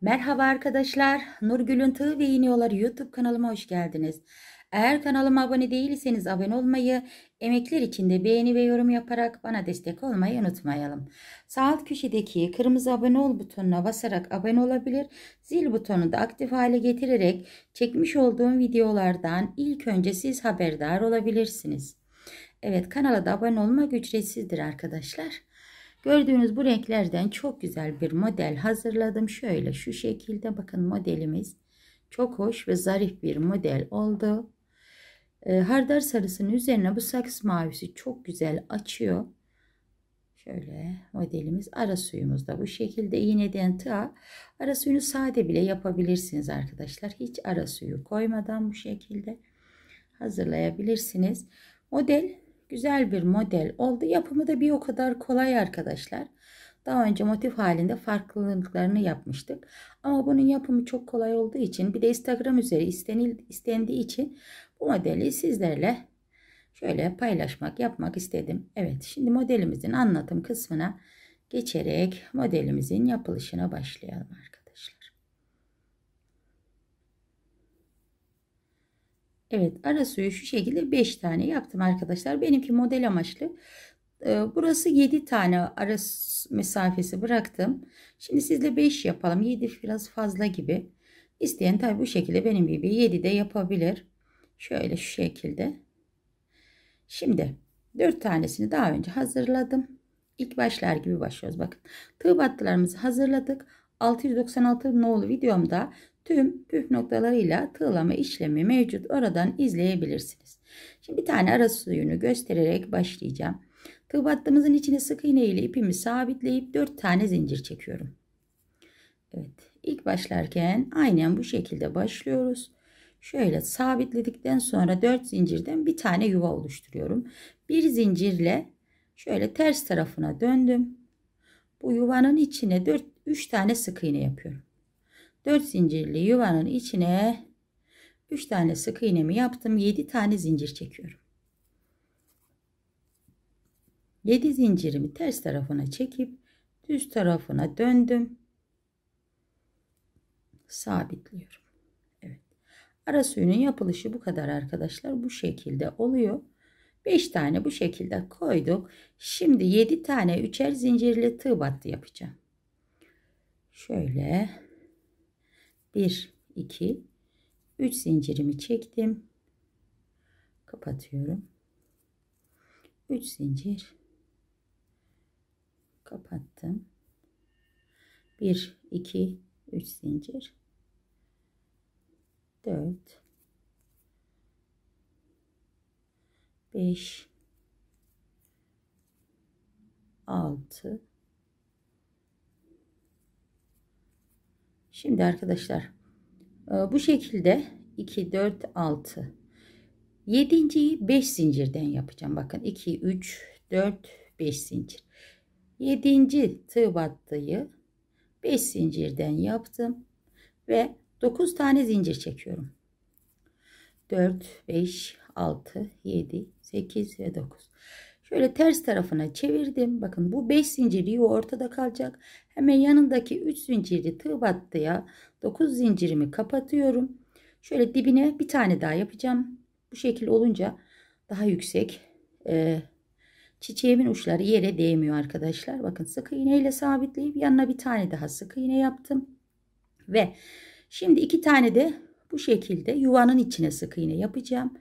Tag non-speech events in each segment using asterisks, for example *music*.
Merhaba arkadaşlar. Nurgül'ün Tığ ve İğniyoları YouTube kanalıma hoş geldiniz. Eğer kanalıma abone değilseniz abone olmayı, emekler için de beğeni ve yorum yaparak bana destek olmayı unutmayalım. Sağ alt köşedeki kırmızı abone ol butonuna basarak abone olabilir, zil butonu da aktif hale getirerek çekmiş olduğum videolardan ilk önce siz haberdar olabilirsiniz. Evet kanala da abone olmak ücretsizdir arkadaşlar. Gördüğünüz bu renklerden çok güzel bir model hazırladım. Şöyle şu şekilde bakın modelimiz çok hoş ve zarif bir model oldu. E, hardar sarısının üzerine bu saks mavisi çok güzel açıyor. Şöyle modelimiz ara suyumuz da bu şekilde iğneden tığa ara suyunu sade bile yapabilirsiniz arkadaşlar. Hiç ara suyu koymadan bu şekilde hazırlayabilirsiniz. Model Güzel bir model oldu. Yapımı da bir o kadar kolay arkadaşlar. Daha önce motif halinde farklılıklarını yapmıştık. Ama bunun yapımı çok kolay olduğu için bir de Instagram üzeri istenil, istendiği için bu modeli sizlerle şöyle paylaşmak, yapmak istedim. Evet şimdi modelimizin anlatım kısmına geçerek modelimizin yapılışına başlayalım arkadaşlar. Evet ara suyu şu şekilde 5 tane yaptım arkadaşlar. Benimki model amaçlı. Ee, burası 7 tane ara mesafesi bıraktım. Şimdi sizle 5 yapalım. 7 biraz fazla gibi. İsteyen tabi bu şekilde benim gibi 7 de yapabilir. Şöyle şu şekilde. Şimdi 4 tanesini daha önce hazırladım. İlk başlar gibi başlıyoruz. Bakın tığ battılarımızı hazırladık. 696 nolu videomda tüm püf noktalarıyla tığlama işlemi mevcut. Oradan izleyebilirsiniz. Şimdi bir tane ara suyunu göstererek başlayacağım. Tığ battığımızın içine sık iğne ile ipimi sabitleyip 4 tane zincir çekiyorum. Evet ilk başlarken aynen bu şekilde başlıyoruz. Şöyle sabitledikten sonra 4 zincirden bir tane yuva oluşturuyorum. Bir zincirle şöyle ters tarafına döndüm. Bu yuvanın içine 4 3 tane sık iğne yapıyorum. 4 zincirli yuvanın içine 3 tane sık iğnemi yaptım. 7 tane zincir çekiyorum. 7 zincirimi ters tarafına çekip düz tarafına döndüm. Sabitliyorum. Evet. Ara suyunun yapılışı bu kadar arkadaşlar. Bu şekilde oluyor. 5 tane bu şekilde koyduk. Şimdi 7 tane üçer zincirli tığ battı yapacağım. Şöyle 1 2 3 zincirimi çektim. Kapatıyorum. 3 zincir kapattım. 1 2 3 zincir 4 5 6 Şimdi arkadaşlar e, bu şekilde 2, 4, 6. 7.yi 5 zincirden yapacağım. Bakın 2, 3, 4, 5 zincir. 7. tığ battıyı 5 zincirden yaptım. Ve 9 tane zincir çekiyorum. 4, 5, 6, 7, 8 ve 9. Şöyle ters tarafına çevirdim. Bakın bu 5 zincir yuva ortada kalacak. Hemen yanındaki 3 zinciri tığ battıya 9 zincirimi kapatıyorum. Şöyle dibine bir tane daha yapacağım. Bu şekil olunca daha yüksek e, çiçeğimin uçları yere değmiyor arkadaşlar. Bakın sık iğneyle sabitleyip yanına bir tane daha sık iğne yaptım. Ve şimdi iki tane de bu şekilde yuvanın içine sık iğne yapacağım.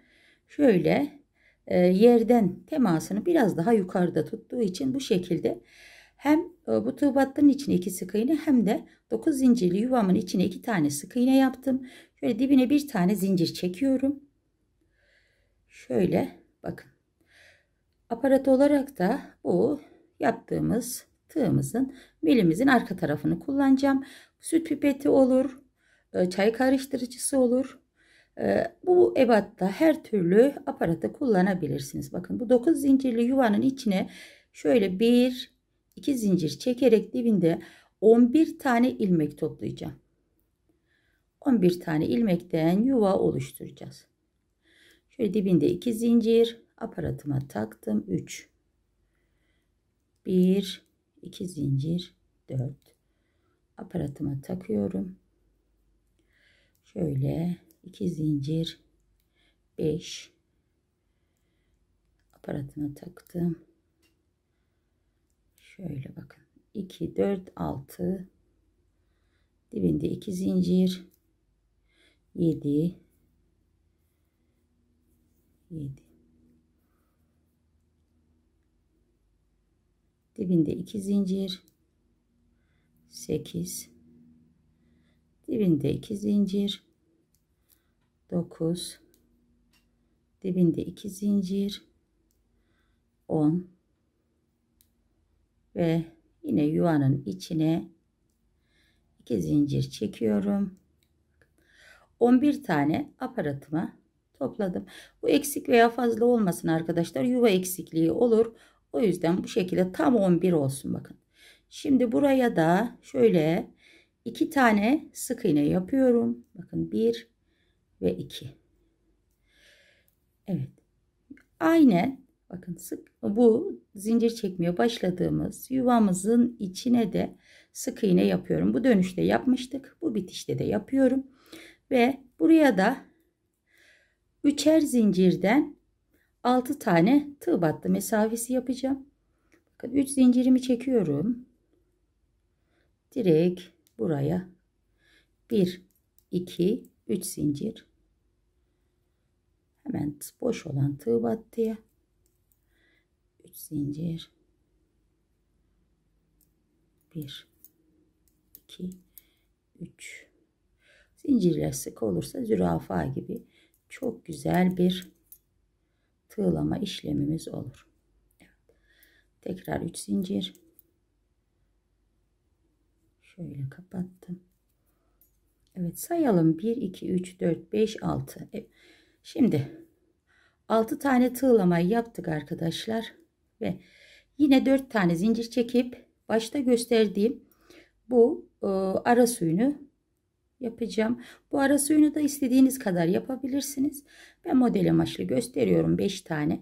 Şöyle e, yerden temasını biraz daha yukarıda tuttuğu için bu şekilde hem e, bu tığ içine iki sık iğne hem de 9 zincirli yuvamın içine iki tane sık iğne yaptım. Şöyle dibine bir tane zincir çekiyorum. Şöyle bakın. Aparat olarak da bu yaptığımız tığımızın milimizin arka tarafını kullanacağım. Süt pipeti olur, e, çay karıştırıcısı olur. E, bu ebatta her türlü aparatı kullanabilirsiniz. Bakın bu 9 zincirli yuvanın içine şöyle 1, 2 zincir çekerek dibinde 11 tane ilmek toplayacağım. 11 tane ilmekten yuva oluşturacağız. Şöyle dibinde 2 zincir aparatıma taktım 3. 1 2 zincir 4. Aparatıma takıyorum. Şöyle 2 zincir 5 aparatıma taktım. Şöyle bakın. 2, 4, 6. Dibinde 2 zincir. 7. 7. Dibinde 2 zincir. 8. Dibinde 2 zincir. 9. Dibinde 2 zincir. 10 ve yine yuvanın içine iki zincir çekiyorum. 11 tane aparatıma topladım. Bu eksik veya fazla olmasın arkadaşlar. Yuva eksikliği olur. O yüzden bu şekilde tam 11 olsun bakın. Şimdi buraya da şöyle iki tane sık iğne yapıyorum. Bakın 1 ve 2. Evet. Aynen Bakın sık bu zincir çekmeye başladığımız yuvamızın içine de sık iğne yapıyorum. Bu dönüşte yapmıştık. Bu bitişte de yapıyorum. Ve buraya da üçer zincirden 6 tane tığ battı mesafesi yapacağım. Bakın 3 zincirimi çekiyorum. Direkt buraya 1 2 3 zincir. Hemen boş olan tığ battıya zincir 1 2 3 zincirler sık olursa zürafa gibi çok güzel bir tığlama işlemimiz olur. Evet. Tekrar 3 zincir. Şöyle kapattım. Evet sayalım 1 2 3 4 5 6. Şimdi 6 tane tığlamayı yaptık arkadaşlar ve yine 4 tane zincir çekip başta gösterdiğim bu e, ara suyunu yapacağım. Bu ara suyunu da istediğiniz kadar yapabilirsiniz. Ben model amaçlı gösteriyorum 5 tane.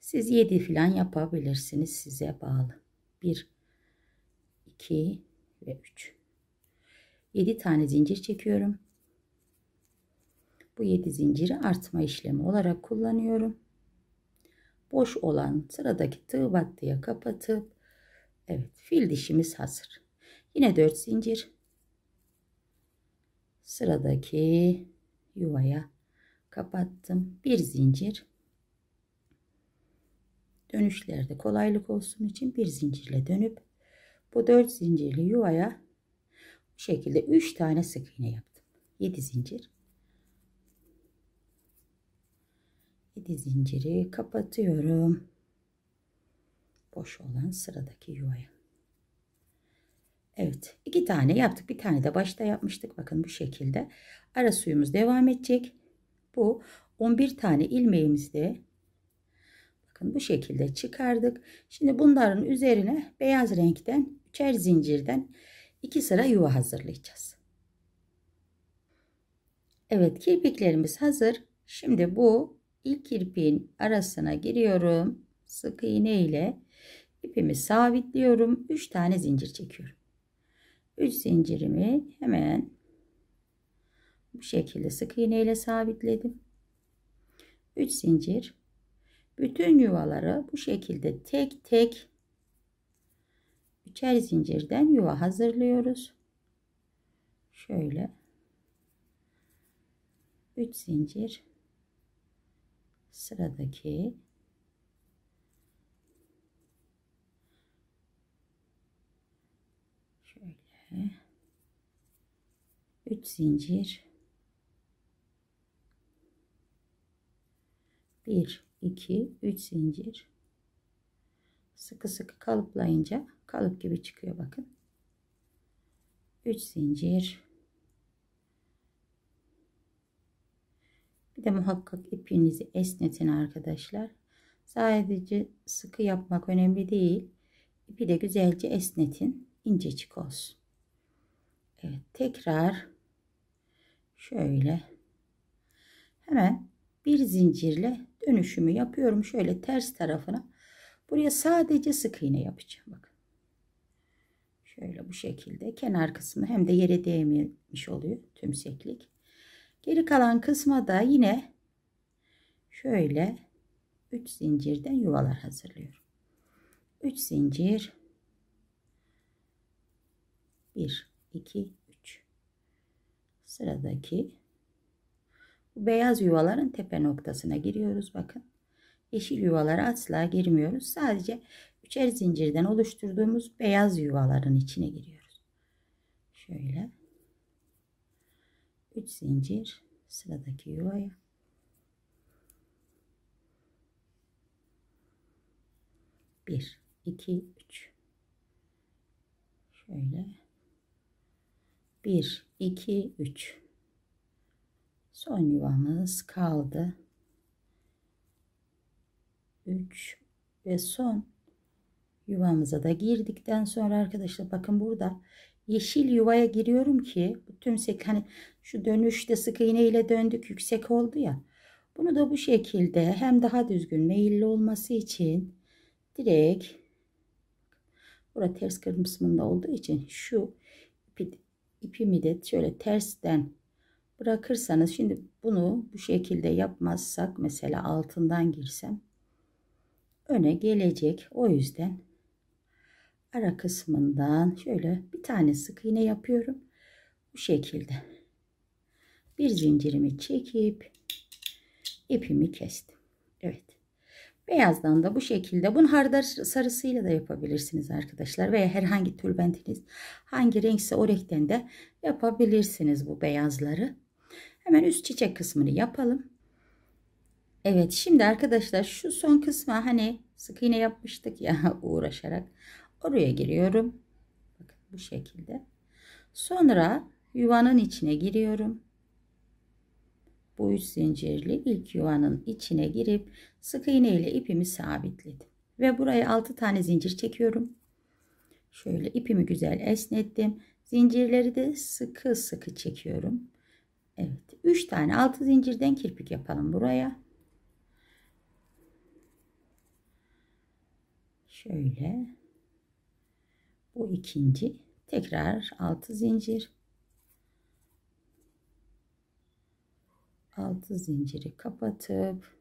Siz 7 falan yapabilirsiniz size bağlı. 1 2 ve 3 7 tane zincir çekiyorum. Bu 7 zinciri artma işlemi olarak kullanıyorum boş olan sıradaki tığ battıya kapatıp evet fil dişimiz hazır. Yine 4 zincir sıradaki yuvaya kapattım. Bir zincir dönüşlerde kolaylık olsun için bir zincirle dönüp bu 4 zincirli yuvaya bu şekilde 3 tane sık iğne yaptım. 7 zincir 7 zinciri kapatıyorum. Boş olan sıradaki yuvaya. Evet iki tane yaptık. Bir tane de başta yapmıştık. Bakın bu şekilde. Ara suyumuz devam edecek. Bu 11 tane ilmeğimizde. bakın bu şekilde çıkardık. Şimdi bunların üzerine beyaz renkten üçer zincirden iki sıra yuva hazırlayacağız. Evet kirpiklerimiz hazır. Şimdi bu ilk kirpiğin arasına giriyorum. Sık iğne ile ipimi sabitliyorum. 3 tane zincir çekiyorum. 3 zincirimi hemen bu şekilde sık iğne ile sabitledim. 3 zincir. Bütün yuvaları bu şekilde tek tek üçer zincirden yuva hazırlıyoruz. Şöyle 3 zincir sıradaki şöyle 3 zincir 1 2 3 zincir sıkı sıkı kalıplayınca kalıp gibi çıkıyor bakın 3 zincir Kesinlikle muhakkak ipinizi esnetin arkadaşlar. Sadece sıkı yapmak önemli değil. İpi de güzelce esnetin. İncecik olsun. Evet tekrar şöyle hemen bir zincirle dönüşümü yapıyorum. Şöyle ters tarafına. Buraya sadece sık iğne yapacağım. Bakın. Şöyle bu şekilde kenar kısmı hem de yere değmemiş oluyor tümseklik. Geri kalan kısma da yine şöyle 3 zincirden yuvalar hazırlıyorum. 3 zincir 1 2 3 sıradaki bu beyaz yuvaların tepe noktasına giriyoruz bakın yeşil yuvalara asla girmiyoruz sadece üçer zincirden oluşturduğumuz beyaz yuvaların içine giriyoruz şöyle 3 zincir sıradaki yuvaya bir iki üç şöyle bir iki üç son yuvamız kaldı 3 ve son yuvamıza da girdikten sonra arkadaşlar bakın burada yeşil yuvaya giriyorum ki tümsek hani şu dönüşte sık iğne ile döndük yüksek oldu ya. Bunu da bu şekilde hem daha düzgün meyilli olması için direkt burada ters kısmında olduğu için şu ipi, ipimi de şöyle tersten bırakırsanız şimdi bunu bu şekilde yapmazsak mesela altından girsem öne gelecek. O yüzden ara kısmından şöyle bir tane sık iğne yapıyorum. Bu şekilde. Bir zincirimi çekip ipimi kestim. Evet. Beyazdan da bu şekilde. Bunu hardar sarısıyla da yapabilirsiniz arkadaşlar. Veya herhangi tülbentiniz hangi renkse o renkten de yapabilirsiniz bu beyazları. Hemen üst çiçek kısmını yapalım. Evet şimdi arkadaşlar şu son kısma hani sık iğne yapmıştık ya *laughs* uğraşarak. Oraya giriyorum. Bakın bu şekilde. Sonra yuvanın içine giriyorum. Bu üç zincirli ilk yuvanın içine girip sık iğne ile ipimi sabitledim. Ve buraya 6 tane zincir çekiyorum. Şöyle ipimi güzel esnettim. Zincirleri de sıkı sıkı çekiyorum. Evet 3 tane 6 zincirden kirpik yapalım buraya. Şöyle bu ikinci tekrar altı zincir altı zinciri kapatıp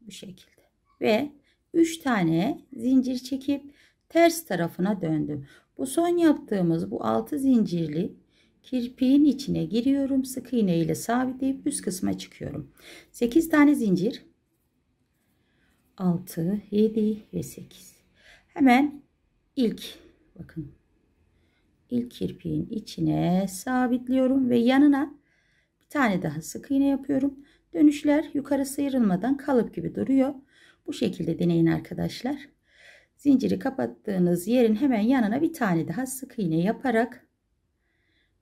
bu şekilde ve üç tane zincir çekip ters tarafına döndüm. Bu son yaptığımız bu altı zincirli kirpiğin içine giriyorum. Sık iğne ile sabitleyip üst kısma çıkıyorum. 8 tane zincir 6 7 ve 8 hemen ilk bakın ilk kirpiğin içine sabitliyorum ve yanına bir tane daha sık iğne yapıyorum. Dönüşler yukarı sıyrılmadan kalıp gibi duruyor. Bu şekilde deneyin arkadaşlar. Zinciri kapattığınız yerin hemen yanına bir tane daha sık iğne yaparak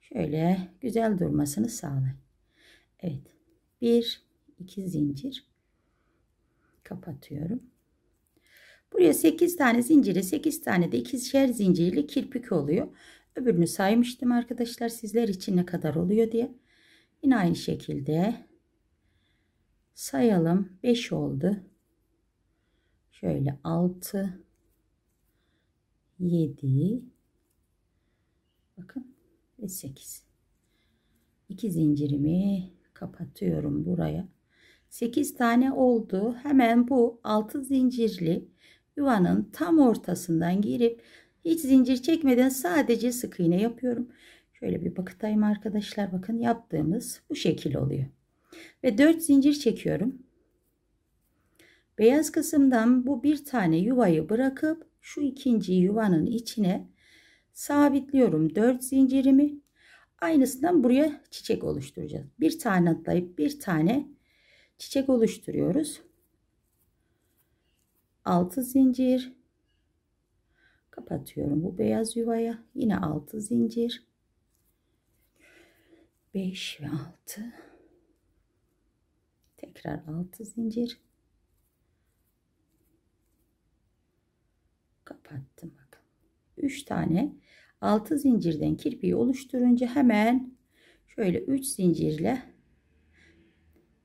şöyle güzel durmasını sağlayın. Evet. Bir, iki zincir kapatıyorum. Buraya 8 tane zinciri 8 tane de ikişer zincirli kirpik oluyor. Öbürünü saymıştım arkadaşlar sizler için ne kadar oluyor diye. Yine aynı şekilde sayalım. 5 oldu. Şöyle 6 7 bakın ve 8. 2 zincirimi kapatıyorum buraya. 8 tane oldu. Hemen bu 6 zincirli yuvanın tam ortasından girip hiç zincir çekmeden sadece sık iğne yapıyorum. Şöyle bir bakıtayım arkadaşlar. Bakın yaptığımız bu şekil oluyor. Ve 4 zincir çekiyorum. Beyaz kısımdan bu bir tane yuvayı bırakıp şu ikinci yuvanın içine sabitliyorum 4 zincirimi. Aynısından buraya çiçek oluşturacağız. Bir tane atlayıp bir tane çiçek oluşturuyoruz. 6 zincir kapatıyorum bu beyaz yuvaya yine 6 zincir 5 ve 6 tekrar 6 zincir kapattım bakın 3 tane 6 zincirden kirpiği oluşturunca hemen şöyle 3 zincirle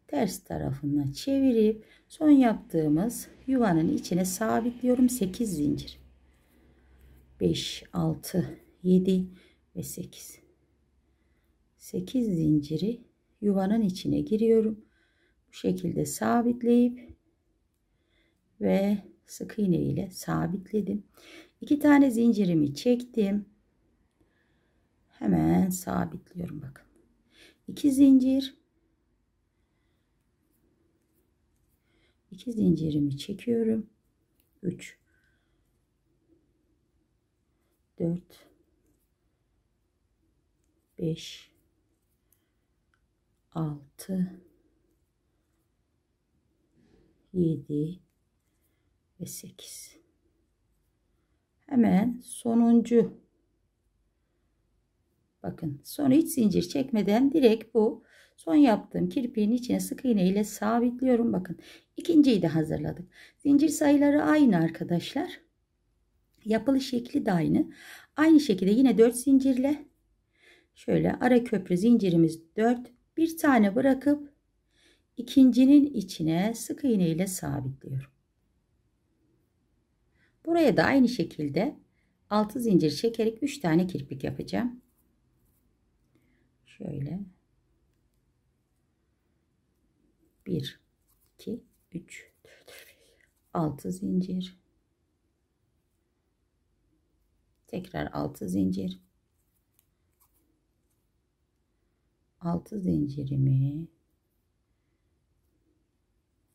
ters tarafına çevirip Son yaptığımız yuvanın içine sabitliyorum 8 zincir. 5, 6, 7 ve 8. 8 zinciri yuvanın içine giriyorum. Bu şekilde sabitleyip ve sık iğne ile sabitledim. 2 tane zincirimi çektim. Hemen sabitliyorum bakın. 2 zincir 2 zincirimi çekiyorum. 3 4 5 6 7 ve 8 hemen sonuncu bakın sonra hiç zincir çekmeden direkt bu Son yaptığım kirpiğin içine sık iğne ile sabitliyorum. Bakın ikinciyi de hazırladık. Zincir sayıları aynı arkadaşlar. Yapılı şekli de aynı. Aynı şekilde yine 4 zincirle şöyle ara köprü zincirimiz 4. Bir tane bırakıp ikincinin içine sık iğne ile sabitliyorum. Buraya da aynı şekilde 6 zincir çekerek 3 tane kirpik yapacağım. Şöyle 1 2 3 6 zincir tekrar 6 zincir 6 zincirimi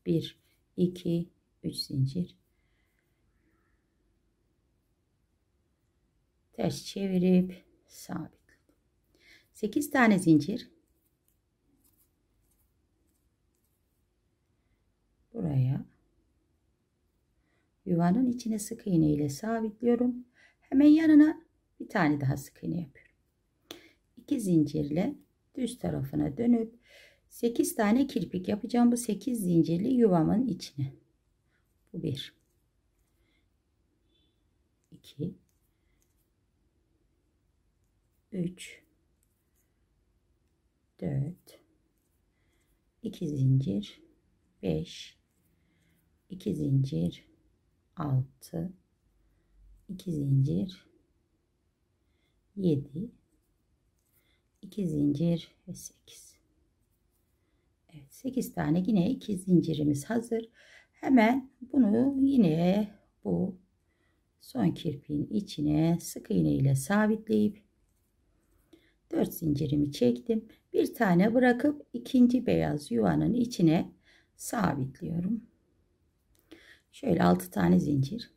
1 2 3 zincir ters çevirip sabit 8 tane zincir buraya yuvanın içine sık iğne ile sabitliyorum. Hemen yanına bir tane daha sık iğne yapıyorum. 2 zincirle düz tarafına dönüp 8 tane kirpik yapacağım bu 8 zincirli yuvamın içine. Bu 1 2 3 4 2 zincir 5 2 zincir 6 2 zincir 7 2 zincir ve 8 Evet 8 tane yine 2 zincirimiz hazır hemen bunu yine bu son kirpiğin içine sık iğne ile sabitleyip 4 zincirimi çektim bir tane bırakıp ikinci beyaz yuvanın içine sabitliyorum Şöyle 6 tane zincir.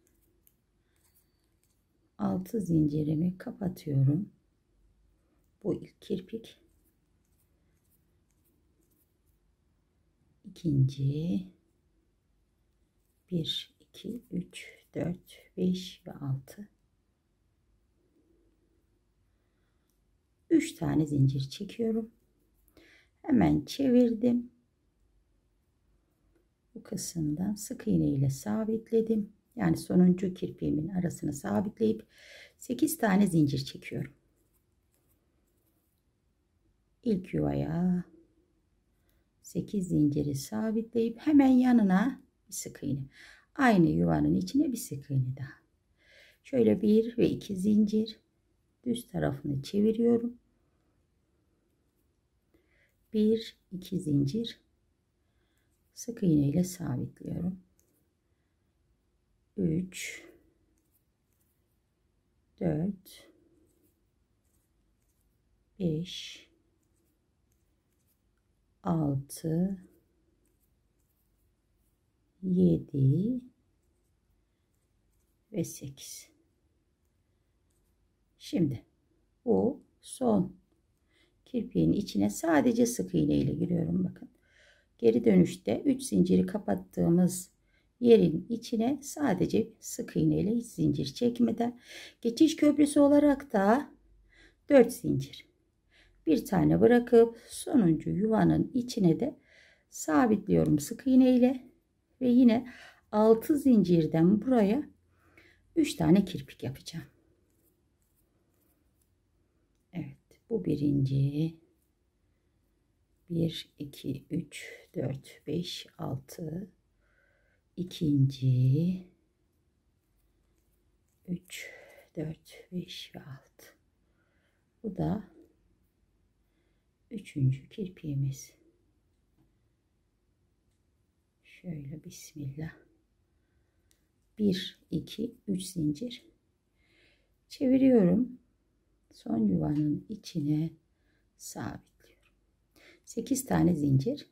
6 zincirimi kapatıyorum. Bu ilk kirpik. ikinci 1 2 3 4 5 ve 6 3 tane zincir çekiyorum. Hemen çevirdim bu kısımdan sık iğne ile sabitledim. Yani sonuncu kirpiğimin arasını sabitleyip 8 tane zincir çekiyorum. İlk yuvaya 8 zinciri sabitleyip hemen yanına bir sık iğne. Aynı yuvanın içine bir sık iğne daha. Şöyle bir ve iki zincir düz tarafını çeviriyorum. Bir iki zincir sık iğne ile sabitliyorum. 3 4 5 6 7 ve 8 şimdi bu son kirpiğin içine sadece sık iğne ile giriyorum bakın Geri dönüşte 3 zinciri kapattığımız yerin içine sadece sık iğne ile hiç zincir çekmeden geçiş köprüsü olarak da 4 zincir. Bir tane bırakıp sonuncu yuvanın içine de sabitliyorum sık iğne ile ve yine 6 zincirden buraya 3 tane kirpik yapacağım. Evet bu birinci 1, 2, 3, 4, 5, 6. ikinci 3, 4, 5 ve 6. Bu da üçüncü kirpiğimiz. Şöyle bismillah. 1, 2, 3 zincir. Çeviriyorum. Son yuvanın içine sabit. 8 tane zincir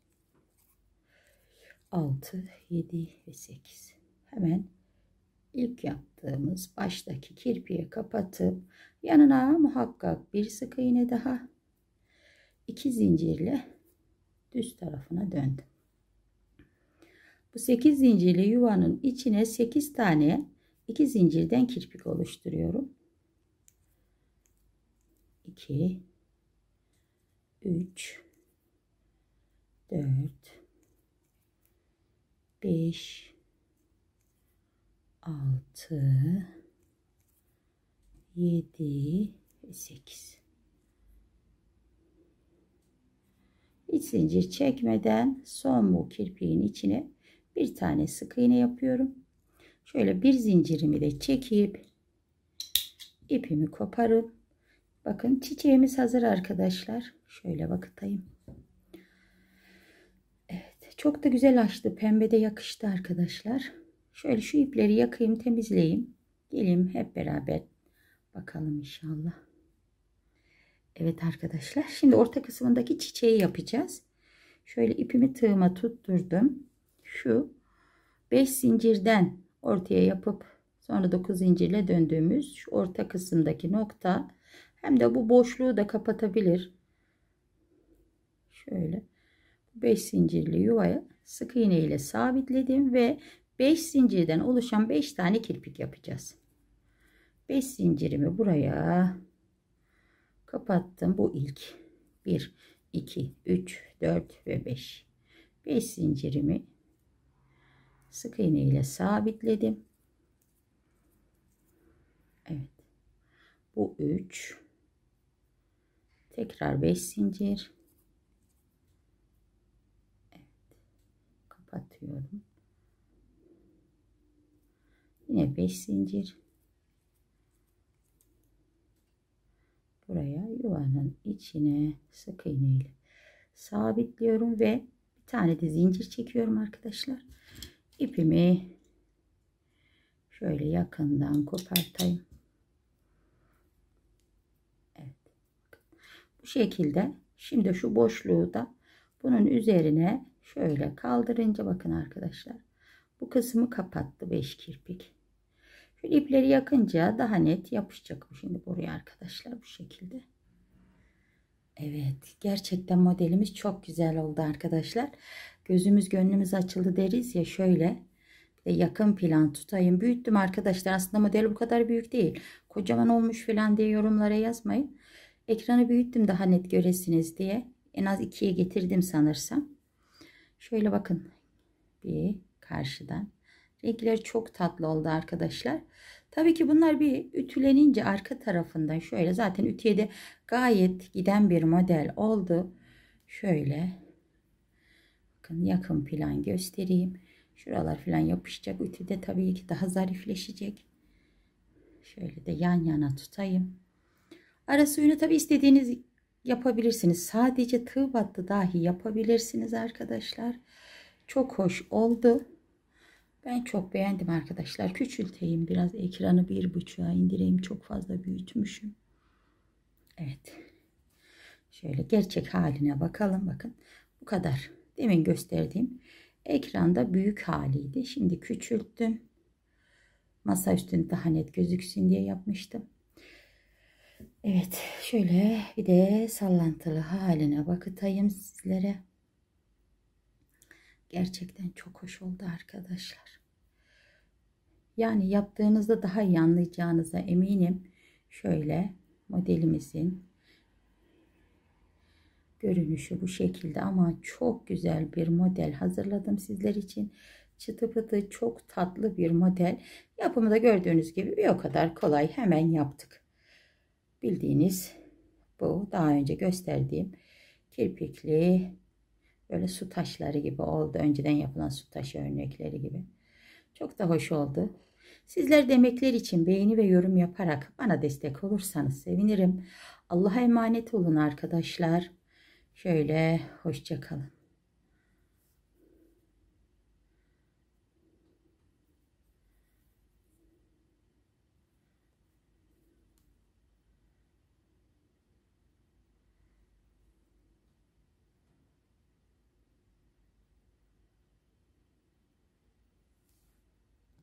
6 7 ve 8 hemen ilk yaptığımız baştaki kirpiye kapatıp yanına muhakkak bir sık iğne daha 2 zincirle düz tarafına döndüm bu 8 zincirli yuvanın içine 8 tane 2 zincirden kirpik oluşturuyorum 2 3 dört, beş, altı, yedi, e, sekiz. İç zincir çekmeden son bu kirpiğin içine bir tane sık iğne yapıyorum. Şöyle bir zincirimi de çekip ipimi koparıp bakın çiçeğimiz hazır arkadaşlar. Şöyle bakıtayım. Çok da güzel açtı. Pembe de yakıştı arkadaşlar. Şöyle şu ipleri yakayım temizleyeyim. Geleyim hep beraber bakalım inşallah. Evet arkadaşlar şimdi orta kısmındaki çiçeği yapacağız. Şöyle ipimi tığıma tutturdum. Şu 5 zincirden ortaya yapıp sonra 9 zincirle döndüğümüz şu orta kısımdaki nokta hem de bu boşluğu da kapatabilir. Şöyle 5 zincirli yuvaya sık iğne ile sabitledim ve 5 zincirden oluşan 5 tane kirpik yapacağız. 5 zincirimi buraya kapattım. Bu ilk 1 2 3 4 ve 5. 5 zincirimi sık iğne ile sabitledim. Evet. Bu 3 tekrar 5 zincir kapatıyorum. Yine 5 zincir. Buraya yuvanın içine sık iğne ile sabitliyorum ve bir tane de zincir çekiyorum arkadaşlar. İpimi şöyle yakından kopartayım. Evet. Bu şekilde şimdi şu boşluğu da bunun üzerine Şöyle kaldırınca bakın arkadaşlar. Bu kısmı kapattı 5 kirpik. Şu ipleri yakınca daha net yapışacak bu şimdi buraya arkadaşlar bu şekilde. Evet gerçekten modelimiz çok güzel oldu arkadaşlar. Gözümüz gönlümüz açıldı deriz ya şöyle yakın plan tutayım. Büyüttüm arkadaşlar aslında model bu kadar büyük değil. Kocaman olmuş falan diye yorumlara yazmayın. Ekranı büyüttüm daha net göresiniz diye. En az ikiye getirdim sanırsam. Şöyle bakın. Bir karşıdan. Renkleri çok tatlı oldu arkadaşlar. Tabii ki bunlar bir ütülenince arka tarafından şöyle zaten ütüye de gayet giden bir model oldu. Şöyle bakın yakın plan göstereyim. Şuralar falan yapışacak. Ütüde tabii ki daha zarifleşecek. Şöyle de yan yana tutayım. Ara suyunu tabi istediğiniz yapabilirsiniz. Sadece tığ battı dahi yapabilirsiniz arkadaşlar. Çok hoş oldu. Ben çok beğendim arkadaşlar. Küçülteyim biraz ekranı bir buçuğa indireyim. Çok fazla büyütmüşüm. Evet. Şöyle gerçek haline bakalım. Bakın bu kadar. Demin gösterdiğim ekranda büyük haliydi. Şimdi küçülttüm. Masa üstünde daha net gözüksün diye yapmıştım. Evet şöyle bir de sallantılı haline bakıtayım sizlere. Gerçekten çok hoş oldu arkadaşlar. Yani yaptığınızda daha iyi anlayacağınıza eminim. Şöyle modelimizin görünüşü bu şekilde ama çok güzel bir model hazırladım sizler için. Çıtı pıtı çok tatlı bir model. Yapımı da gördüğünüz gibi bir o kadar kolay hemen yaptık. Bildiğiniz bu daha önce gösterdiğim kirpikli böyle su taşları gibi oldu. Önceden yapılan su taşı örnekleri gibi. Çok da hoş oldu. Sizler demekler için beğeni ve yorum yaparak bana destek olursanız sevinirim. Allah'a emanet olun arkadaşlar. Şöyle hoşçakalın.